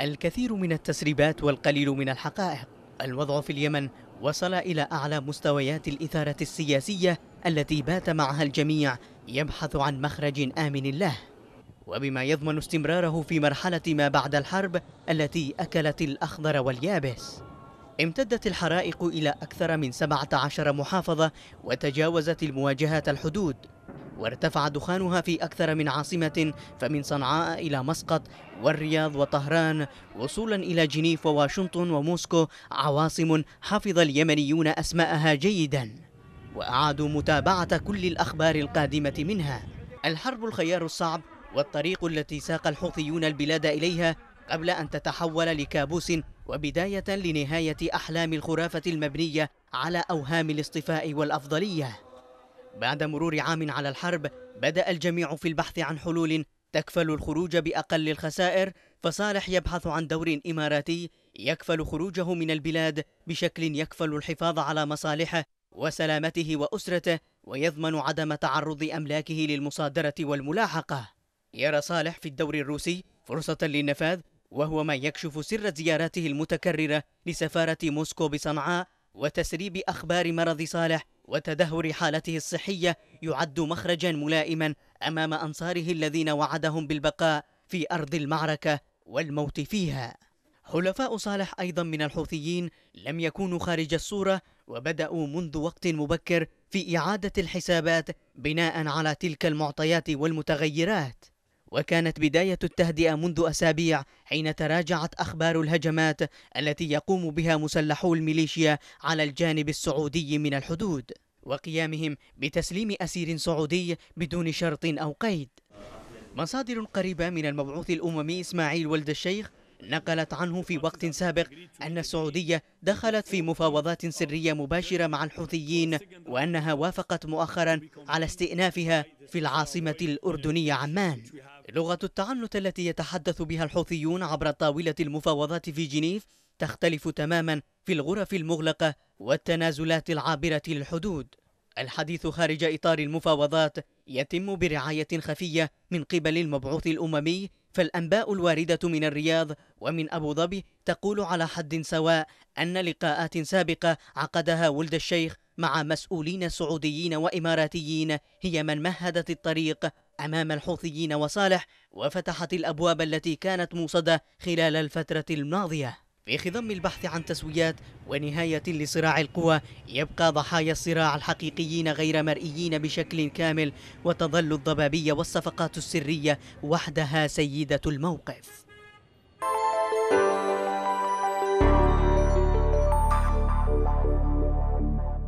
الكثير من التسريبات والقليل من الحقائق الوضع في اليمن وصل إلى أعلى مستويات الإثارة السياسية التي بات معها الجميع يبحث عن مخرج آمن له وبما يضمن استمراره في مرحلة ما بعد الحرب التي أكلت الأخضر واليابس امتدت الحرائق إلى أكثر من 17 محافظة وتجاوزت المواجهات الحدود وارتفع دخانها في أكثر من عاصمة فمن صنعاء إلى مسقط والرياض وطهران وصولا إلى جنيف وواشنطن وموسكو عواصم حفظ اليمنيون أسماءها جيدا وأعادوا متابعة كل الأخبار القادمة منها الحرب الخيار الصعب والطريق التي ساق الحوثيون البلاد إليها قبل أن تتحول لكابوس وبداية لنهاية أحلام الخرافة المبنية على أوهام الاصطفاء والأفضلية بعد مرور عام على الحرب بدأ الجميع في البحث عن حلول تكفل الخروج بأقل الخسائر فصالح يبحث عن دور إماراتي يكفل خروجه من البلاد بشكل يكفل الحفاظ على مصالحه وسلامته وأسرته ويضمن عدم تعرض أملاكه للمصادرة والملاحقة يرى صالح في الدور الروسي فرصة للنفاذ وهو ما يكشف سر زياراته المتكررة لسفارة موسكو بصنعاء وتسريب أخبار مرض صالح وتدهور حالته الصحية يعد مخرجا ملائما أمام أنصاره الذين وعدهم بالبقاء في أرض المعركة والموت فيها حلفاء صالح أيضا من الحوثيين لم يكونوا خارج الصورة وبدأوا منذ وقت مبكر في إعادة الحسابات بناء على تلك المعطيات والمتغيرات وكانت بداية التهدئة منذ أسابيع حين تراجعت أخبار الهجمات التي يقوم بها مسلحو الميليشيا على الجانب السعودي من الحدود وقيامهم بتسليم أسير سعودي بدون شرط أو قيد مصادر قريبة من المبعوث الأممي إسماعيل ولد الشيخ نقلت عنه في وقت سابق أن السعودية دخلت في مفاوضات سرية مباشرة مع الحوثيين وأنها وافقت مؤخرا على استئنافها في العاصمة الأردنية عمان لغة التعنت التي يتحدث بها الحوثيون عبر طاولة المفاوضات في جنيف تختلف تماما في الغرف المغلقة والتنازلات العابرة للحدود الحديث خارج إطار المفاوضات يتم برعاية خفية من قبل المبعوث الأممي فالأنباء الواردة من الرياض ومن أبو ظبي تقول على حد سواء أن لقاءات سابقة عقدها ولد الشيخ مع مسؤولين سعوديين وإماراتيين هي من مهدت الطريق أمام الحوثيين وصالح وفتحت الأبواب التي كانت موصدة خلال الفترة الماضية في خضم البحث عن تسويات ونهاية لصراع القوى يبقى ضحايا الصراع الحقيقيين غير مرئيين بشكل كامل وتظل الضبابية والصفقات السرية وحدها سيدة الموقف